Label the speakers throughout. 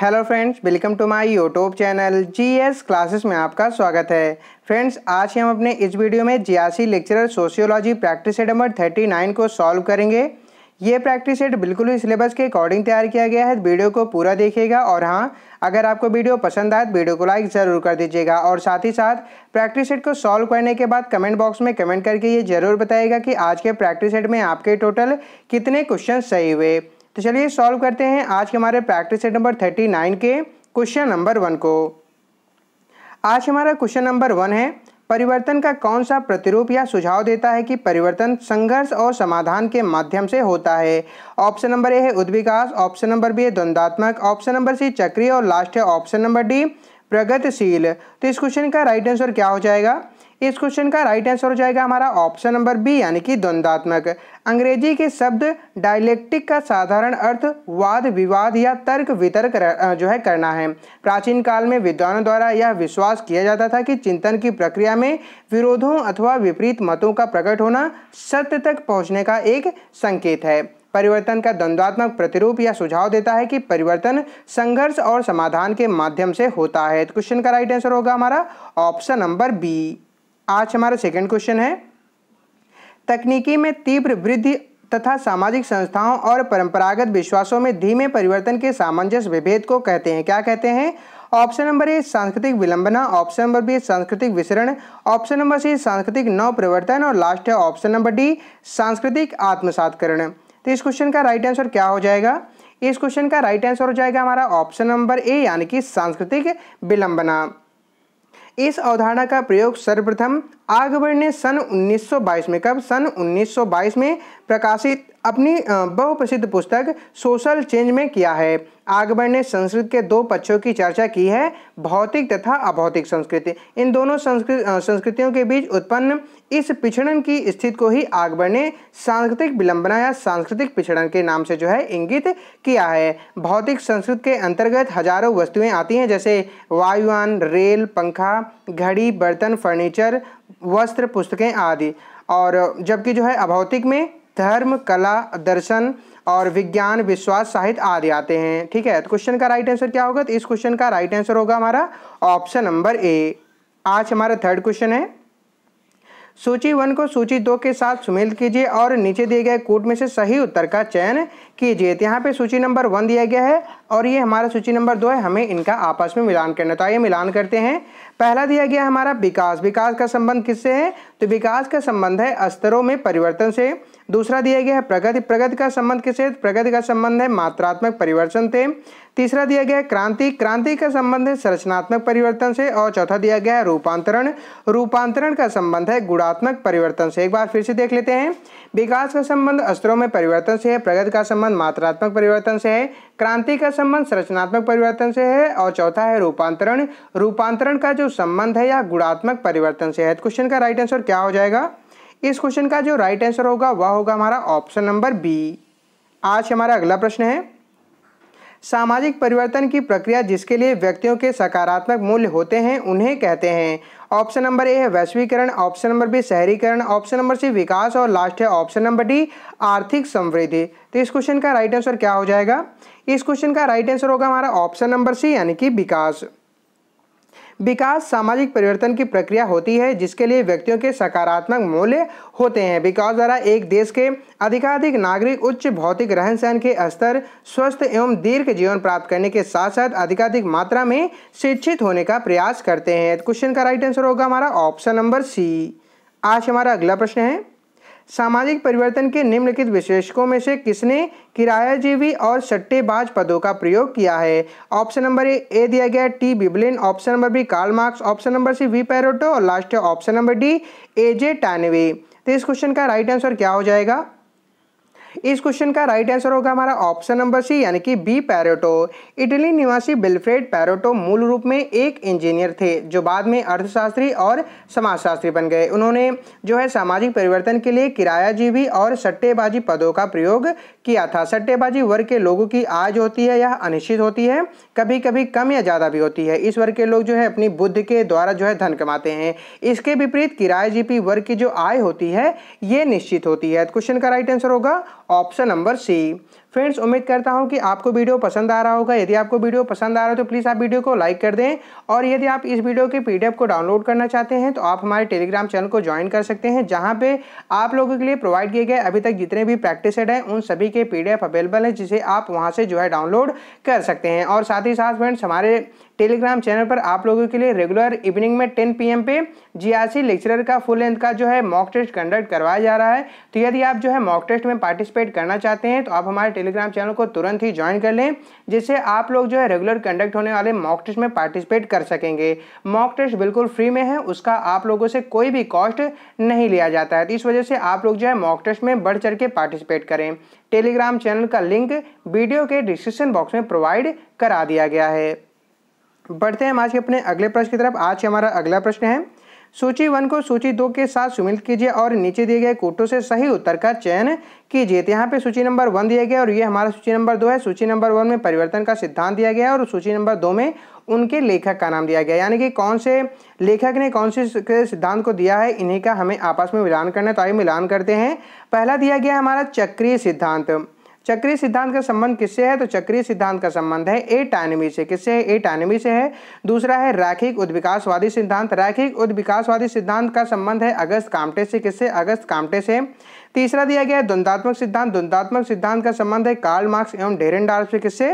Speaker 1: hello friends welcome to my YouTube channel GS classes में आपका स्वागत है फ्रेंड्स आज हम अपने इस वीडियो में जियासी lecturer sociology practice set number thirty nine को सॉल्व करेंगे ये प्रैक्टिस सेट बिल्कुल ही सिलेबस के अकॉर्डिंग तैयार किया गया है वीडियो को पूरा देखिएगा और हाँ अगर आपको वीडियो पसंद आए तो वीडियो को लाइक ज़रूर कर दीजिएगा और साथ ही साथ प्रैक्टिस सेट को सॉल्व करने के बाद कमेंट बॉक्स में कमेंट करके ये ज़रूर बताइएगा कि आज के प्रैक्टिस सेट में आपके टोटल कितने क्वेश्चन सही हुए तो चलिए सॉल्व करते हैं आज के हमारे practice set number thirty nine के क्वेश्चन नंबर वन को आज हमारा क्वेश्चन नंबर वन है परिवर्तन का कौन सा प्रतिरूप या सुझाव देता है कि परिवर्तन संघर्ष और समाधान के माध्यम से होता है ऑप्शन नंबर ए है उद्विकास ऑप्शन नंबर बी है द्वंदात्मक ऑप्शन नंबर सी चक्रीय और लास्ट है ऑप्शन नंबर डी प्रगतिशील तो इस क्वेश्चन का राइट आंसर क्या हो जाएगा इस क्वेश्चन का राइट आंसर हो जाएगा हमारा ऑप्शन नंबर बी यानी कि द्वंदात्मक अंग्रेजी के शब्द डायलेक्टिक का साधारण अर्थ वाद विवाद या तर्क वितर्क जो है करना है प्राचीन काल में विद्वानों द्वारा यह विश्वास किया जाता था कि चिंतन की प्रक्रिया में विरोधों अथवा विपरीत मतों का प्रकट होना सत्य तक पहुँचने का एक संकेत है परिवर्तन का द्वंद्वात्मक प्रतिरूप यह सुझाव देता है कि परिवर्तन संघर्ष और समाधान के माध्यम से होता है तो क्वेश्चन का राइट आंसर होगा हमारा ऑप्शन नंबर बी आज हमारा सेकंड क्वेश्चन है तकनीकी में तीव्र वृद्धि तथा सामाजिक संस्थाओं और परंपरागत विश्वासों में धीमे परिवर्तन के सामंजस्य विभेद को कहते हैं क्या कहते हैं ऑप्शन नंबर ए सांस्कृतिक विलंबना ऑप्शन नंबर बी सांस्कृतिक विसरण ऑप्शन नंबर सी सांस्कृतिक नव प्रवर्तन और लास्ट है ऑप्शन नंबर डी सांस्कृतिक आत्मसातकरण तो इस क्वेश्चन का राइट आंसर क्या हो जाएगा इस क्वेश्चन का राइट आंसर हो जाएगा हमारा ऑप्शन नंबर ए यानी कि सांस्कृतिक विलंबना इस अवधारणा का प्रयोग सर्वप्रथम आगबर ने सन 1922 में कब सन 1922 में प्रकाशित अपनी बहुप्रसिद्ध पुस्तक सोशल चेंज में किया है आगबर ने संस्कृत के दो पक्षों की चर्चा की है भौतिक तथा अभौतिक संस्कृति इन दोनों संस्कृत संस्कृतियों के बीच उत्पन्न इस पिछड़न की स्थिति को ही आगबर ने सांस्कृतिक विलंबना या सांस्कृतिक पिछड़न के नाम से जो है इंगित किया है भौतिक संस्कृत के अंतर्गत हजारों वस्तुएं आती हैं जैसे वायुयान रेल पंखा घड़ी बर्तन फर्नीचर वस्त्र पुस्तकें आदि और जबकि जो है अभौतिक में धर्म कला दर्शन और विज्ञान विश्वास साहित्य आदि आते हैं ठीक है तो क्वेश्चन का राइट आंसर क्या होगा तो इस क्वेश्चन का राइट आंसर होगा हमारा ऑप्शन नंबर ए आज हमारा थर्ड क्वेश्चन है सूची वन को सूची दो के साथ सुमेल कीजिए और नीचे दिए गए कोड में से सही उत्तर का चयन कीजिए तो यहाँ पे सूची नंबर वन दिया गया है और ये हमारा सूची नंबर दो है हमें इनका आपस में मिलान करना तो आइए मिलान करते हैं पहला दिया गया हमारा विकास विकास का संबंध किससे है तो विकास का संबंध है स्तरों में परिवर्तन से दूसरा दिया गया है प्रगति प्रगति का संबंध किससे प्रगति का संबंध है मात्रात्मक परिवर्तन से तीसरा दिया गया है क्रांति क्रांति का संबंध है संरचनात्मक परिवर्तन से और चौथा दिया गया है रूपांतरण रूपांतरण का संबंध है गुणात्मक परिवर्तन से एक बार फिर से देख लेते हैं विकास का संबंध स्तरों में परिवर्तन से है प्रगति का संबंध मात्रात्मक परिवर्तन से है क्रांति का संबंध संरचनात्मक परिवर्तन से है और चौथा है रूपांतरण रूपांतरण का जो संबंध है या गुणात्मक परिवर्तन से है क्वेश्चन तो का राइट आंसर क्या हो जाएगा इस क्वेश्चन का जो राइट आंसर होगा वह होगा हमारा ऑप्शन नंबर बी आज हमारा अगला प्रश्न है सामाजिक परिवर्तन की प्रक्रिया जिसके लिए व्यक्तियों के सकारात्मक मूल्य होते हैं उन्हें कहते हैं ऑप्शन नंबर ए है वैश्वीकरण ऑप्शन नंबर बी शहरीकरण ऑप्शन नंबर सी विकास और लास्ट है ऑप्शन नंबर डी आर्थिक समृद्धि तो इस क्वेश्चन का राइट आंसर क्या हो जाएगा इस क्वेश्चन का राइट आंसर होगा हमारा ऑप्शन नंबर सी यानी कि विकास विकास सामाजिक परिवर्तन की प्रक्रिया होती है जिसके लिए व्यक्तियों के सकारात्मक मूल्य होते हैं विकास द्वारा एक देश के अधिकाधिक नागरिक उच्च भौतिक रहन सहन के स्तर स्वस्थ एवं दीर्घ जीवन प्राप्त करने के साथ साथ अधिकाधिक मात्रा में शिक्षित होने का प्रयास करते हैं क्वेश्चन का राइट आंसर होगा हमारा ऑप्शन नंबर सी आज हमारा अगला प्रश्न है सामाजिक परिवर्तन के निम्नलिखित विशेषकों में से किसने किरायाजीवी और सट्टेबाज पदों का प्रयोग किया है ऑप्शन नंबर ए ए दिया गया T Veblen option number B Karl Marx option number C V Pareto और last option number D A J Toynbee तो इस क्वेश्चन का राइट आंसर क्या हो जाएगा इस क्वेश्चन का राइट आंसर होगा हमारा ऑप्शन नंबर सी यानी कि बी पैरोटो इटली निवासी बिलफ्रेड पैरोटो मूल रूप में एक इंजीनियर थे जो बाद में अर्थशास्त्री और समाजशास्त्री बन गए उन्होंने जो है सामाजिक परिवर्तन के लिए किरायाजीवी और सट्टेबाजी पदों का प्रयोग किया था सट्टेबाजी वर्ग के लोगों की आज होती है यह अनिश्चित होती है कभी कभी कम या ज़्यादा भी होती है इस वर्ग के लोग जो है अपनी बुद्ध के द्वारा जो है धन कमाते हैं इसके विपरीत किराया जीपी वर्ग की जो आय होती है ये निश्चित होती है क्वेश्चन तो का राइट आंसर होगा ऑप्शन नंबर सी फ्रेंड्स उम्मीद करता हूँ कि आपको वीडियो पसंद आ रहा होगा यदि आपको वीडियो पसंद आ रहा हो तो प्लीज़ आप वीडियो को लाइक कर दें और यदि आप इस वीडियो के पीडीएफ को डाउनलोड करना चाहते हैं तो आप हमारे टेलीग्राम चैनल को ज्वाइन कर सकते हैं जहाँ पे आप लोगों के लिए प्रोवाइड किए गए अभी तक जितने भी प्रैक्टिस हैं उन सभी के पी अवेलेबल हैं जिसे आप वहाँ से जो है डाउनलोड कर सकते हैं और साथ ही साथ फ्रेंड्स हमारे टेलीग्राम चैनल पर आप लोगों के लिए रेगुलर इवनिंग में टेन पीएम पे जीआरसी लेक्चरर का फुल लेंथ का जो है मॉक टेस्ट कंडक्ट करवाया जा रहा है तो यदि आप जो है मॉक टेस्ट में पार्टिसिपेट करना चाहते हैं तो आप हमारे टेलीग्राम चैनल को तुरंत ही ज्वाइन कर लें जिससे आप लोग जो है रेगुलर कंडक्ट होने वाले मॉक टेस्ट में पार्टिसिपेट कर सकेंगे मॉक टेस्ट बिल्कुल फ्री में है उसका आप लोगों से कोई भी कॉस्ट नहीं लिया जाता है तो इस वजह से आप लोग जो है मॉक टेस्ट में बढ़ चढ़ के पार्टिसिपेट करें टेलीग्राम चैनल का लिंक वीडियो के डिस्क्रिप्शन बॉक्स में प्रोवाइड करा दिया गया है बढ़ते हैं हम आज के अपने अगले प्रश्न की तरफ आज हमारा अगला प्रश्न है सूची वन को सूची दो के साथ सुमिलित कीजिए और नीचे दिए गए कोटों से सही उत्तर का चयन कीजिए तो यहाँ पे सूची नंबर वन दिया गया और ये हमारा सूची नंबर दो है सूची नंबर वन में परिवर्तन का सिद्धांत दिया गया और सूची नंबर दो में उनके लेखक का नाम दिया गया यानी कि कौन से लेखक ने कौन से सिद्धांत को दिया है इन्हीं का हमें आपस में मिलान करना है तो आइए मिलान करते हैं पहला दिया गया हमारा चक्रीय सिद्धांत चक्रीय सिद्धांत का संबंध किससे है तो चक्रीय सिद्धांत का संबंध है एट एनिमी से किससे है एट एनिमी से है दूसरा है रैखिक उद्विकासवादी सिद्धांत रैखिक उद्विकासवादी सिद्धांत का संबंध है अगस्त कामटे से किससे अगस्त कामटे से तीसरा दिया गया है द्वंदात्मक सिद्धांत द्वंदात्मक सिद्धांत का संबंध है कार्ल मार्क्स एवं डेरेन डार्स से किससे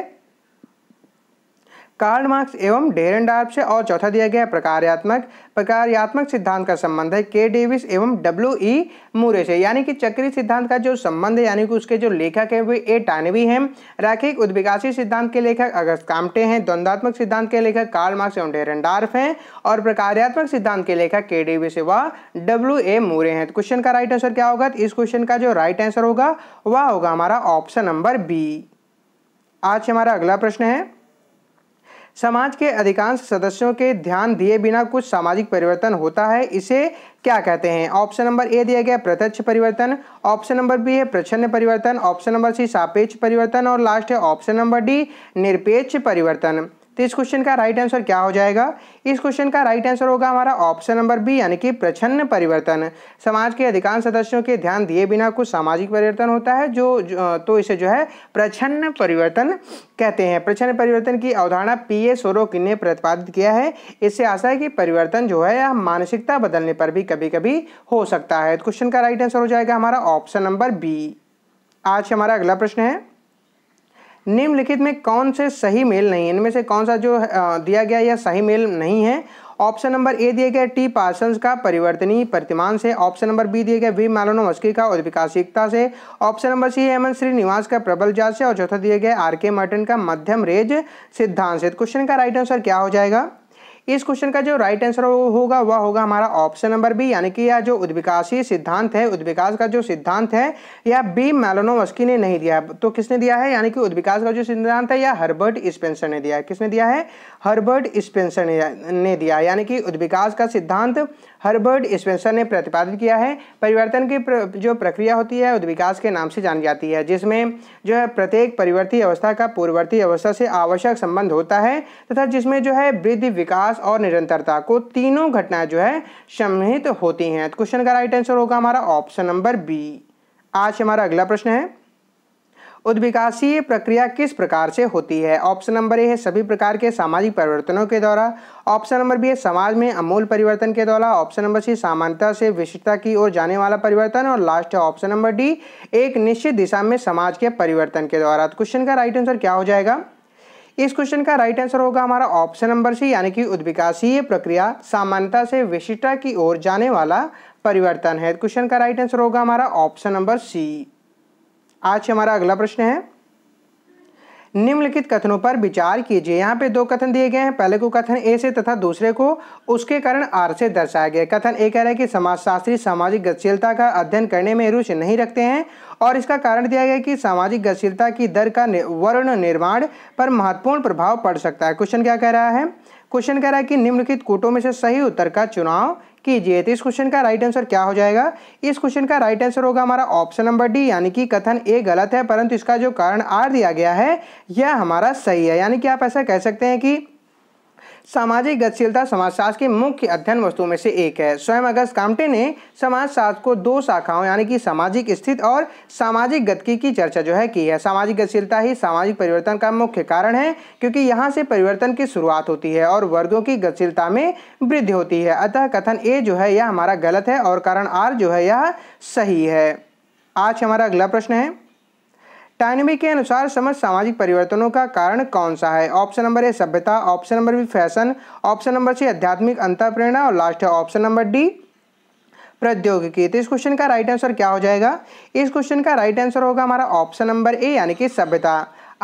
Speaker 1: कार्ल मार्क्स एवं डेरन डार्प से और चौथा दिया गया प्रकार्यात्मक प्रकार्यात्मक सिद्धांत का संबंध है के डेविस एवं डब्ल्यू ई मूरे से यानी कि चक्रीय सिद्धांत का जो संबंध है यानी कि उसके जो लेखक हैं वे ए टानवी हैं रैखिक उद्विकासी सिद्धांत के लेखक अगस्त कामटे हैं द्वंद्वात्मक सिद्धांत के लेखक कार्ल मार्क्स एवं डेरन डार्फ हैं और प्रकार्यात्मक सिद्धांत के लेखक के डेविस व डब्ल्यू ए मूरे हैं तो क्वेश्चन का राइट आंसर क्या होगा इस क्वेश्चन का जो राइट आंसर होगा वह होगा हमारा ऑप्शन नंबर बी आज हमारा अगला प्रश्न है समाज के अधिकांश सदस्यों के ध्यान दिए बिना कुछ सामाजिक परिवर्तन होता है इसे क्या कहते हैं ऑप्शन नंबर ए दिया गया प्रत्यक्ष परिवर्तन ऑप्शन नंबर बी है प्रच्छन्न परिवर्तन ऑप्शन नंबर सी सापेक्ष परिवर्तन और लास्ट है ऑप्शन नंबर डी निरपेक्ष परिवर्तन तो इस क्वेश्चन का राइट आंसर क्या हो जाएगा इस क्वेश्चन का राइट आंसर होगा हमारा ऑप्शन नंबर बी यानी कि प्रछन्न परिवर्तन समाज के अधिकांश सदस्यों के ध्यान दिए बिना कुछ सामाजिक परिवर्तन होता है जो, तो इसे जो है प्रछन्न परिवर्तन कहते हैं प्रछन्न परिवर्तन की अवधारणा पी ए सोरोकिन ने प्रतिपादित किया है इससे आशा है कि परिवर्तन जो है यह मानसिकता बदलने पर भी कभी कभी हो सकता है क्वेश्चन तो का राइट आंसर हो जाएगा हमारा ऑप्शन नंबर बी आज हमारा अगला प्रश्न है निम्नलिखित में कौन से सही मेल नहीं है इनमें से कौन सा जो दिया गया यह सही मेल नहीं है ऑप्शन नंबर ए दिया गया टी पार्सन्स का परिवर्तनीय प्रतिमान से ऑप्शन नंबर बी दिया गया वी मस्की का उद्विकासिकता से ऑप्शन नंबर सी है हेमंत श्रीनिवास का प्रबल जात से और चौथा दिया गया आर के मर्टन का मध्यम रेज सिद्धांत से तो क्वेश्चन का राइट आंसर क्या हो जाएगा इस क्वेश्चन का जो राइट आंसर होगा वह होगा हमारा ऑप्शन नंबर बी यानी कि यह जो उद्विकासीय सिद्धांत है उद्विकास का जो सिद्धांत है यह बी मैलोनोवस्की ने नहीं दिया तो किसने दिया है यानी कि उद्विकास का जो सिद्धांत है यह हर्बर्ट स्पेंसर ने दिया है किसने दिया है हर्बर्ट स्पेंसर ने, दिया यानी कि उद्विकास का सिद्धांत हर्बर्ट स्पेंसर ने प्रतिपादित किया है परिवर्तन की प्र, जो प्रक्रिया होती है उद्विकास के नाम से जानी जाती है जिसमें जो है प्रत्येक परिवर्ती अवस्था का पूर्ववर्ती अवस्था से आवश्यक संबंध होता है तथा जिसमें जो है वृद्धि विकास और निरंतरता को तीनों घटनाएं जो है सम्मिलित होती हैं तो क्वेश्चन का राइट आंसर होगा हमारा ऑप्शन नंबर बी आज हमारा अगला प्रश्न है उद्विकासीय प्रक्रिया किस प्रकार से होती है ऑप्शन नंबर ए है सभी प्रकार के सामाजिक परिवर्तनों के द्वारा ऑप्शन नंबर बी है समाज में अमूल परिवर्तन के द्वारा ऑप्शन नंबर सी सामान्यता से विशिष्टता की ओर जाने वाला परिवर्तन और लास्ट है ऑप्शन नंबर डी एक निश्चित दिशा में समाज के परिवर्तन के द्वारा तो क्वेश्चन का राइट आंसर क्या हो जाएगा इस क्वेश्चन का राइट आंसर होगा हमारा ऑप्शन नंबर सी यानी कि उद्विकासीय प्रक्रिया सामान्यता से विशिष्टता की ओर जाने वाला परिवर्तन है क्वेश्चन तो का राइट आंसर होगा हमारा ऑप्शन नंबर सी आज हमारा अगला प्रश्न है निम्नलिखित कथनों पर विचार कीजिए यहाँ पे दो कथन दिए गए हैं पहले को कथन ए से तथा दूसरे को उसके कारण आर से दर्शाया गया कथन ए कह रहा है कि समाजशास्त्री सामाजिक गतिशीलता का अध्ययन करने में रुचि नहीं रखते हैं और इसका कारण दिया गया कि सामाजिक गतिशीलता की दर का वर्ण निर्माण पर महत्वपूर्ण प्रभाव पड़ सकता है क्वेश्चन क्या कह रहा है क्वेश्चन कह रहा है कि निम्नलिखित कोटों में से सही उत्तर का चुनाव कीजिए तो इस क्वेश्चन का राइट आंसर क्या हो जाएगा इस क्वेश्चन का राइट आंसर होगा हमारा ऑप्शन नंबर डी यानी कि कथन ए गलत है परंतु इसका जो कारण आर दिया गया है यह हमारा सही है यानी कि आप ऐसा कह सकते हैं कि सामाजिक गतिशीलता समाजशास्त्र के मुख्य अध्ययन वस्तुओं में से एक है स्वयं अगस्त कामटे ने समाजशास्त्र को दो शाखाओं यानी कि सामाजिक स्थिति और सामाजिक गतिकी की चर्चा जो है की है सामाजिक गतिशीलता ही सामाजिक परिवर्तन का मुख्य कारण है क्योंकि यहाँ से परिवर्तन की शुरुआत होती है और वर्गों की गतिशीलता में वृद्धि होती है अतः कथन ए जो है यह हमारा गलत है और कारण आर जो है यह सही है आज हमारा अगला प्रश्न है तिरानवे के अनुसार समस्त सामाजिक परिवर्तनों का कारण कौन सा है ऑप्शन नंबर ए सभ्यता option number B fashion option number C आध्यात्मिक अंतर प्रेरणा और लास्ट है ऑप्शन नंबर डी प्रौद्योगिकी तो इस क्वेश्चन का राइट आंसर क्या हो जाएगा इस क्वेश्चन का राइट आंसर होगा हमारा ऑप्शन नंबर ए यानी कि सभ्यता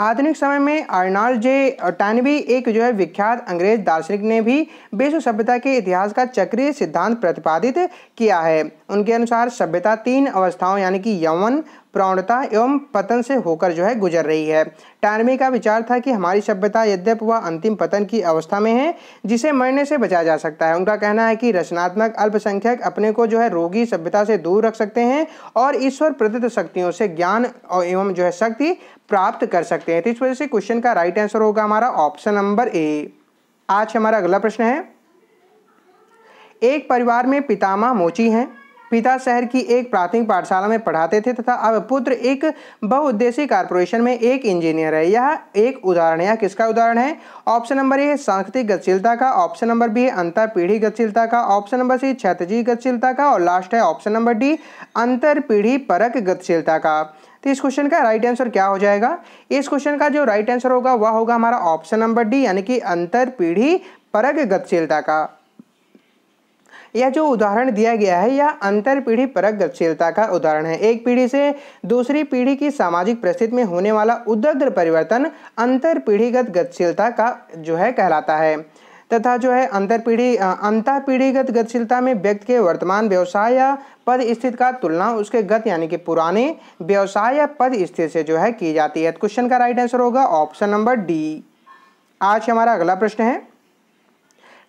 Speaker 1: आधुनिक समय में अर्नाल्ड जे टानवी एक जो है विख्यात अंग्रेज दार्शनिक ने भी विश्व सभ्यता के इतिहास का चक्रीय सिद्धांत प्रतिपादित किया है उनके अनुसार सभ्यता तीन अवस्थाओं यानी कि यवन प्रौणता एवं पतन से होकर जो है गुजर रही है टानवे का विचार था कि हमारी सभ्यता यद्यप वह अंतिम पतन की अवस्था में है जिसे मरने से बचा जा सकता है उनका कहना है कि रचनात्मक अल्पसंख्यक अपने को जो है रोगी सभ्यता से दूर रख सकते हैं और ईश्वर प्रदत्त शक्तियों से ज्ञान और एवं जो है शक्ति प्राप्त कर सकते हैं तो इस वजह से क्वेश्चन का राइट आंसर होगा हमारा ऑप्शन नंबर ए आज हमारा अगला प्रश्न है एक परिवार में पितामा मोची हैं पिता शहर की एक प्राथमिक पाठशाला में पढ़ाते थे तथा अब पुत्र एक बहुउद्देशीय कारपोरेशन में एक इंजीनियर है यह एक उदाहरण है यह किसका उदाहरण है ऑप्शन नंबर ए है सांस्कृतिक गतिशीलता का ऑप्शन नंबर बी है अंतर पीढ़ी गतिशीलता का ऑप्शन नंबर सी क्षेत्रीय गतिशीलता का और लास्ट है ऑप्शन नंबर डी अंतर पीढ़ी परक गतिशीलता का तो इस क्वेश्चन का राइट आंसर क्या हो जाएगा इस क्वेश्चन का जो राइट आंसर होगा वह होगा हमारा ऑप्शन नंबर डी यानी कि अंतर पीढ़ी परक गतिशीलता का यह जो उदाहरण दिया गया है यह अंतर पीढ़ी परक गतिशीलता का उदाहरण है एक पीढ़ी से दूसरी पीढ़ी की सामाजिक परिस्थिति में होने वाला उदग्र परिवर्तन अंतर पीढ़ीगत गतिशीलता का जो है कहलाता है तथा जो है अंतर पीढ़ी अंतर पीढ़ीगत गतिशीलता में व्यक्ति के वर्तमान व्यवसाय या पद स्थिति का तुलना उसके गत यानी कि पुराने व्यवसाय या पद स्थित से जो है की जाती है तो क्वेश्चन का राइट आंसर होगा ऑप्शन नंबर डी आज हमारा अगला प्रश्न है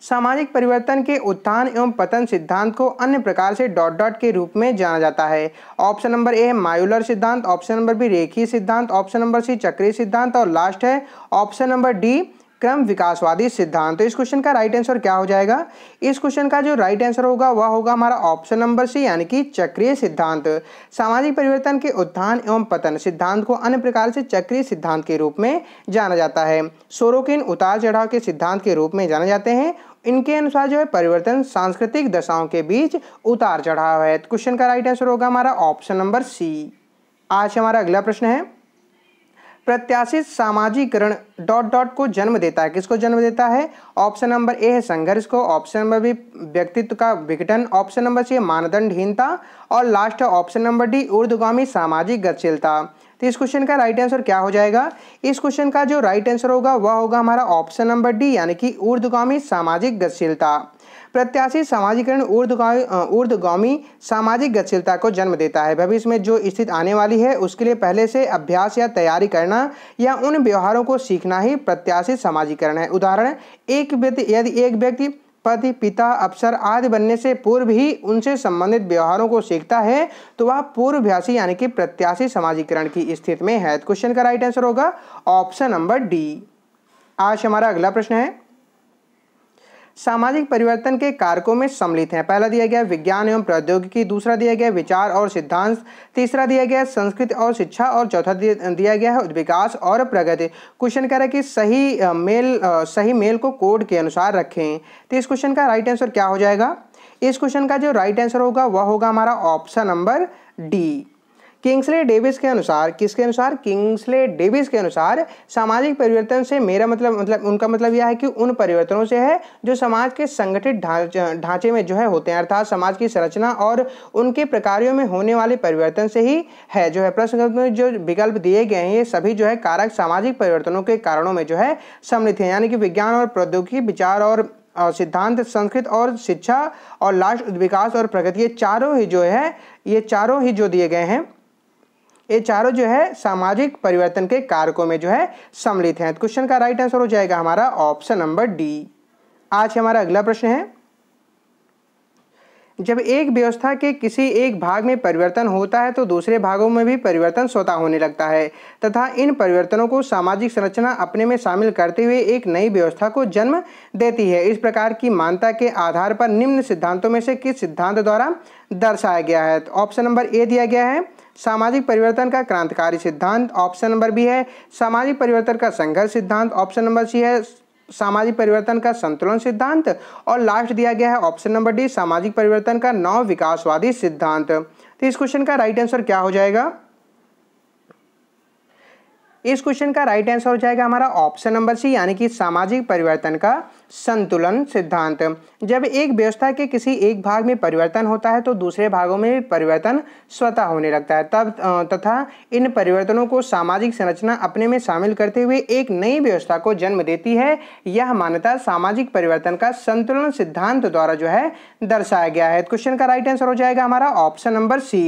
Speaker 1: सामाजिक परिवर्तन के उत्थान एवं पतन सिद्धांत को अन्य प्रकार से डॉट डॉट के रूप में जाना जाता है ऑप्शन नंबर ए है मायूलर सिद्धांत ऑप्शन नंबर बी रेखी सिद्धांत ऑप्शन नंबर सी चक्रीय सिद्धांत और लास्ट है ऑप्शन नंबर डी क्रम विकासवादी सिद्धांत तो इस क्वेश्चन का राइट आंसर क्या हो जाएगा इस क्वेश्चन का जो राइट आंसर होगा वह होगा हमारा ऑप्शन नंबर सी यानी कि चक्रीय सिद्धांत सामाजिक परिवर्तन के उत्थान एवं पतन सिद्धांत को अन्य प्रकार से चक्रीय सिद्धांत के रूप में जाना जाता है सोरोकिन उतार चढ़ाव के सिद्धांत के रूप में जाने जाते हैं इनके अनुसार जो है परिवर्तन सांस्कृतिक दशाओं के बीच उतार चढ़ाव है क्वेश्चन तो का राइट आंसर होगा हमारा ऑप्शन नंबर सी आज हमारा अगला प्रश्न है प्रत्याशित सामाजिकरण डॉट डॉट को जन्म देता है किसको जन्म देता है ऑप्शन नंबर ए है संघर्ष को ऑप्शन नंबर बी व्यक्तित्व का विघटन ऑप्शन नंबर सी मानदंडहीनता और लास्ट ऑप्शन नंबर डी ऊर्धगामी सामाजिक गतिशीलता तो इस क्वेश्चन का राइट आंसर क्या हो जाएगा इस क्वेश्चन का जो राइट आंसर होगा वह होगा हमारा ऑप्शन नंबर डी यानी कि ऊर्धगामी सामाजिक गतिशीलता प्रत्याशी समाजीकरण ऊर्धगामी ऊर्धगामी सामाजिक गतिशीलता को जन्म देता है भविष्य में जो स्थिति आने वाली है उसके लिए पहले से अभ्यास या तैयारी करना या उन व्यवहारों को सीखना ही प्रत्याशी समाजीकरण है उदाहरण एक व्यक्ति यदि एक व्यक्ति पति पिता अफसर आदि बनने से पूर्व ही उनसे संबंधित व्यवहारों को सीखता है तो वह पूर्वभ्यासी यानी कि प्रत्याशी समाजीकरण की स्थिति में है तो क्वेश्चन का राइट आंसर होगा ऑप्शन नंबर डी आज हमारा अगला प्रश्न है सामाजिक परिवर्तन के कारकों में सम्मिलित हैं पहला दिया गया विज्ञान एवं प्रौद्योगिकी दूसरा दिया गया विचार और सिद्धांत तीसरा दिया गया संस्कृति और शिक्षा और चौथा दिया गया है विकास और प्रगति क्वेश्चन कह रहा है कि सही मेल सही मेल को कोड के अनुसार रखें तो इस क्वेश्चन का राइट आंसर क्या हो जाएगा इस क्वेश्चन का जो राइट आंसर होगा वह होगा हमारा option number D Kingsley Davis के अनुसार किसके अनुसार किंग्सले डेविस के अनुसार सामाजिक परिवर्तन से मेरा मतलब मतलब उनका मतलब यह है कि उन परिवर्तनों से है जो समाज के संगठित ढांचे में जो है होते हैं अर्थात समाज की संरचना और उनके प्रकारों में होने वाले परिवर्तन से ही है जो है प्रश्न में जो विकल्प दिए गए हैं ये सभी जो है कारक सामाजिक परिवर्तनों के कारणों में जो है सम्मिलित हैं यानी कि विज्ञान और प्रौद्योगिकी विचार और सिद्धांत संस्कृत और शिक्षा और लास्ट विकास और प्रगति ये चारों ही जो है ये चारों ही जो दिए गए हैं ये चारों जो है सामाजिक परिवर्तन के कारकों में जो है सम्मिलित हैं तो क्वेश्चन का राइट आंसर हो जाएगा हमारा ऑप्शन नंबर डी आज हमारा अगला प्रश्न है जब एक व्यवस्था के किसी एक भाग में परिवर्तन होता है तो दूसरे भागों में भी परिवर्तन स्वतः होने लगता है तथा इन परिवर्तनों को सामाजिक संरचना अपने में शामिल करते हुए एक नई व्यवस्था को जन्म देती है इस प्रकार की मान्यता के आधार पर निम्न सिद्धांतों में से किस सिद्धांत द्वारा दर्शाया गया है तो ऑप्शन नंबर ए दिया गया है सामाजिक परिवर्तन का क्रांतिकारी सिद्धांत ऑप्शन नंबर बी है सामाजिक परिवर्तन का संघर्ष सिद्धांत ऑप्शन नंबर सी है सामाजिक परिवर्तन का संतुलन सिद्धांत और लास्ट दिया गया है ऑप्शन नंबर डी सामाजिक परिवर्तन का नव विकासवादी सिद्धांत तो इस क्वेश्चन का राइट आंसर क्या हो जाएगा इस क्वेश्चन का राइट आंसर हो जाएगा हमारा ऑप्शन नंबर सी यानी कि सामाजिक परिवर्तन का संतुलन सिद्धांत जब एक व्यवस्था के किसी एक भाग में परिवर्तन होता है तो दूसरे भागों में परिवर्तन स्वतः होने लगता है तब तथा इन परिवर्तनों को सामाजिक संरचना अपने में शामिल करते हुए एक नई व्यवस्था को जन्म देती है यह मान्यता सामाजिक परिवर्तन का संतुलन सिद्धांत द्वारा जो है दर्शाया गया है क्वेश्चन का राइट आंसर हो जाएगा हमारा ऑप्शन नंबर सी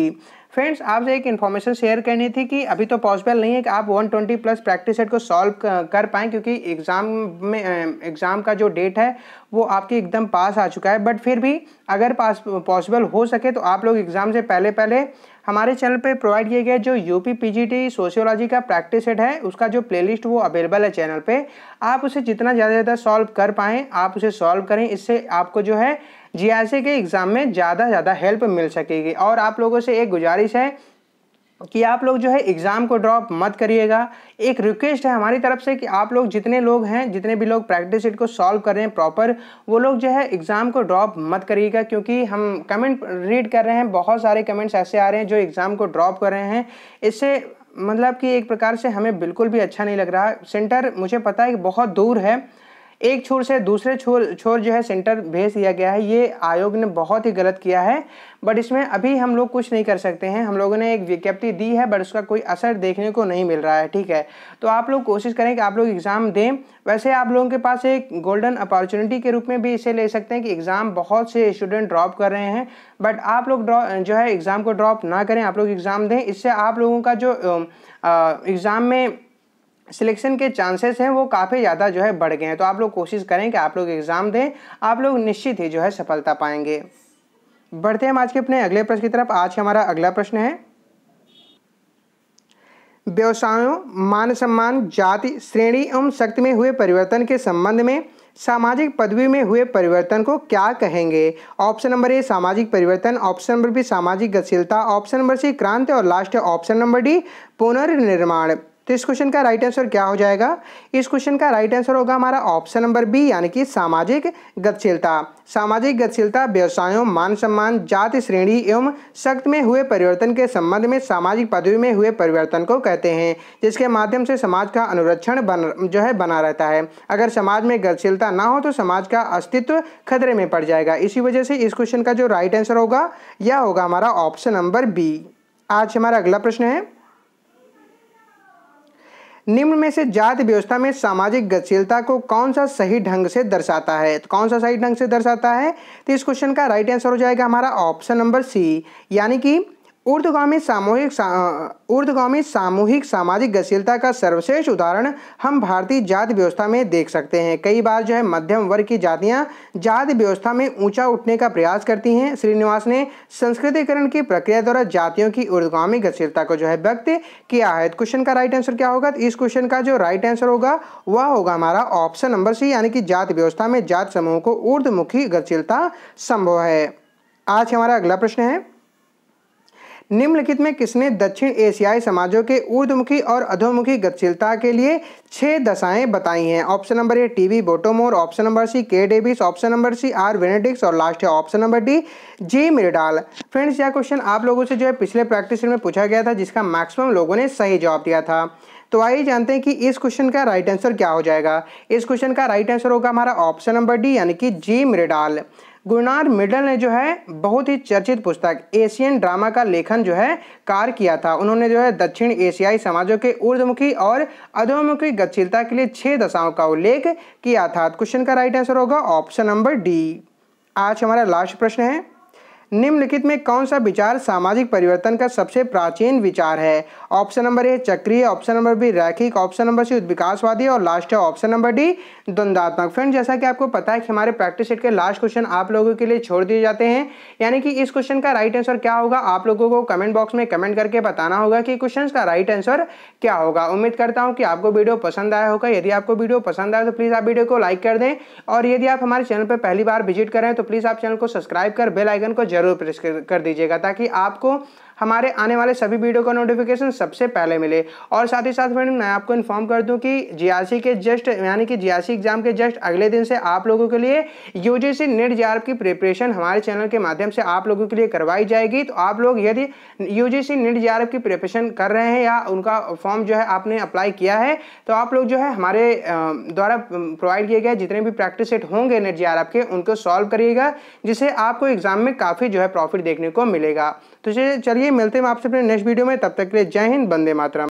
Speaker 1: फ्रेंड्स आपसे एक इन्फॉर्मेशन शेयर करनी थी कि अभी तो पॉसिबल नहीं है कि आप 120 प्लस प्रैक्टिस सेट को सॉल्व कर पाएँ क्योंकि एग्ज़ाम में एग्ज़ाम का जो डेट है वो आपके एकदम पास आ चुका है बट फिर भी अगर पास पॉसिबल हो सके तो आप लोग एग्ज़ाम से पहले पहले हमारे चैनल पे प्रोवाइड किए गए जो यूपी पी सोशियोलॉजी का प्रैक्टिस सेट है उसका जो प्लेलिस्ट वो अवेलेबल है चैनल पे आप उसे जितना ज़्यादा ज़्यादा सॉल्व कर पाएँ आप उसे सॉल्व करें इससे आपको जो है जी के एग्ज़ाम में ज़्यादा ज़्यादा हेल्प मिल सकेगी और आप लोगों से एक गुजारिश है कि आप लोग जो है एग्ज़ाम को ड्रॉप मत करिएगा एक रिक्वेस्ट है हमारी तरफ से कि आप लोग जितने लोग हैं जितने भी लोग प्रैक्टिस इट को सॉल्व कर रहे हैं प्रॉपर वो लोग जो है एग्ज़ाम को ड्रॉप मत करिएगा क्योंकि हम कमेंट रीड कर रहे हैं बहुत सारे कमेंट्स ऐसे आ रहे हैं जो एग्ज़ाम को ड्रॉप कर रहे हैं इससे मतलब कि एक प्रकार से हमें बिल्कुल भी अच्छा नहीं लग रहा सेंटर मुझे पता है कि बहुत दूर है एक छोर से दूसरे छोर छोर जो है सेंटर भेज दिया गया है ये आयोग ने बहुत ही गलत किया है बट इसमें अभी हम लोग कुछ नहीं कर सकते हैं हम लोगों ने एक विज्ञप्ति दी है बट उसका कोई असर देखने को नहीं मिल रहा है ठीक है तो आप लोग कोशिश करें कि आप लोग एग्ज़ाम दें वैसे आप लोगों के पास एक गोल्डन अपॉर्चुनिटी के रूप में भी इसे ले सकते हैं कि एग्ज़ाम बहुत से स्टूडेंट ड्रॉप कर रहे हैं बट आप लोग जो है एग्ज़ाम को ड्रॉप ना करें आप लोग एग्ज़ाम दें इससे आप लोगों का जो एग्ज़ाम में सिलेक्शन के चांसेस हैं वो काफ़ी ज़्यादा जो है बढ़ गए हैं तो आप लोग कोशिश करें कि आप लोग एग्ज़ाम दें आप लोग निश्चित ही जो है सफलता पाएंगे बढ़ते हैं हम आज के अपने अगले प्रश्न की तरफ आज हमारा अगला प्रश्न है व्यवसायों मान सम्मान जाति श्रेणी एवं शक्ति में हुए परिवर्तन के संबंध में सामाजिक पदवी में हुए परिवर्तन को क्या कहेंगे ऑप्शन नंबर ए सामाजिक परिवर्तन ऑप्शन नंबर बी सामाजिक गतिशीलता ऑप्शन नंबर सी क्रांति और लास्ट ऑप्शन नंबर डी पुनर्निर्माण तो इस क्वेश्चन का राइट आंसर क्या हो जाएगा इस क्वेश्चन का राइट आंसर होगा हमारा ऑप्शन नंबर बी यानी कि सामाजिक गतिशीलता सामाजिक गतिशीलता व्यवसायों मान सम्मान जाति श्रेणी एवं सख्त में हुए परिवर्तन के संबंध में सामाजिक पदवी में हुए परिवर्तन को कहते हैं जिसके माध्यम से समाज का अनुरक्षण बन जो है बना रहता है अगर समाज में गतिशीलता ना हो तो समाज का अस्तित्व खतरे में पड़ जाएगा इसी वजह से इस क्वेश्चन का जो राइट आंसर होगा यह होगा हमारा ऑप्शन नंबर बी आज हमारा अगला प्रश्न है निम्न में से जाति व्यवस्था में सामाजिक गतिशीलता को कौन सा सही ढंग से दर्शाता है तो कौन सा सही ढंग से दर्शाता है तो इस क्वेश्चन का राइट आंसर हो जाएगा हमारा ऑप्शन नंबर सी यानी कि ऊर्धगामी सामूहिक सा, सामूहिक सामाजिक गतिशीलता का सर्वश्रेष्ठ उदाहरण हम भारतीय जाति व्यवस्था में देख सकते हैं कई बार जो है मध्यम वर्ग की जातियां जाति व्यवस्था में ऊंचा उठने का प्रयास करती हैं श्रीनिवास ने संस्कृतिकरण की प्रक्रिया द्वारा जातियों की ऊर्धगामी गतिशीलता को जो है व्यक्त किया है क्वेश्चन तो का राइट आंसर क्या होगा तो इस क्वेश्चन का जो राइट आंसर होगा वह होगा हमारा ऑप्शन नंबर सी यानी कि जाति व्यवस्था में जात समूह को ऊर्धमुखी गतिशीलता संभव है आज हमारा अगला प्रश्न है निम्नलिखित में किसने दक्षिण एशियाई समाजों के ऊर्धमुखी और अधोमुखी गतिशीलता के लिए छः दशाएँ बताई हैं option number A T V Bottomore option number C K Davis option number C R Bendix और लास्ट है option number D G Myrdal friends यह क्वेश्चन आप लोगों से जो है पिछले प्रैक्टिस में पूछा गया था जिसका मैक्सिमम लोगों ने सही जवाब दिया था तो आइए जानते हैं कि इस क्वेश्चन का राइट आंसर क्या हो जाएगा इस क्वेश्चन का राइट आंसर होगा हमारा ऑप्शन नंबर डी यानी कि जी मिर्डाल गुरनार मिडल ने जो है बहुत ही चर्चित पुस्तक एशियन ड्रामा का लेखन जो है कार्य किया था उन्होंने जो है दक्षिण एशियाई समाजों के ऊर्धमुखी और अधोमुखी गतिशीलता के लिए छह दशाओं का उल्लेख किया था क्वेश्चन का राइट आंसर होगा ऑप्शन नंबर डी आज हमारा लास्ट प्रश्न है निम्नलिखित में कौन सा विचार सामाजिक परिवर्तन का सबसे प्राचीन विचार है ऑप्शन नंबर ए चक्रीय ऑप्शन नंबर बी रैखिक ऑप्शन नंबर सी उद्विकासवादी और लास्ट है ऑप्शन नंबर डी द्वंदात्मक फ्रेंड जैसा कि आपको पता है कि हमारे प्रैक्टिस सेट के लास्ट क्वेश्चन आप लोगों के लिए छोड़ दिए जाते हैं यानी कि इस क्वेश्चन का राइट आंसर क्या होगा आप लोगों को कमेंट बॉक्स में कमेंट करके बताना होगा कि क्वेश्चन का राइट आंसर क्या होगा उम्मीद करता हूँ कि आपको वीडियो पसंद आया होगा यदि आपको वीडियो पसंद आए तो प्लीज़ आप वीडियो को लाइक कर दें और यदि आप हमारे चैनल पर पहली बार विजिट करें तो प्लीज़ आप चैनल को सब्सक्राइब कर बेल आइकन को जरूर ज़रूर प्रेस कर, कर दीजिएगा ताकि आपको हमारे आने वाले सभी वीडियो का नोटिफिकेशन सबसे पहले मिले और साथ ही साथ फ्रेंड मैं आपको इन्फॉर्म कर दूं कि जीआरसी के जस्ट यानी कि जीआरसी एग्जाम के जस्ट अगले दिन से आप लोगों के लिए यूजीसी नेट जी की प्रिपरेशन हमारे चैनल के माध्यम से आप लोगों के लिए करवाई जाएगी तो आप लोग यदि यूजीसी नेट जीआरएफ की प्रिपरेशन कर रहे हैं या उनका फॉर्म जो है आपने अप्लाई किया है तो आप लोग जो है हमारे द्वारा प्रोवाइड किए गए जितने भी प्रैक्टिस सेट होंगे नेट जी के उनको सॉल्व करिएगा जिससे आपको एग्जाम में काफ़ी जो है प्रॉफिट देखने को मिलेगा तो चलिए मिलते हैं आपसे अपने नेक्स्ट वीडियो में तब तक के लिए जय हिंद बंदे मातरम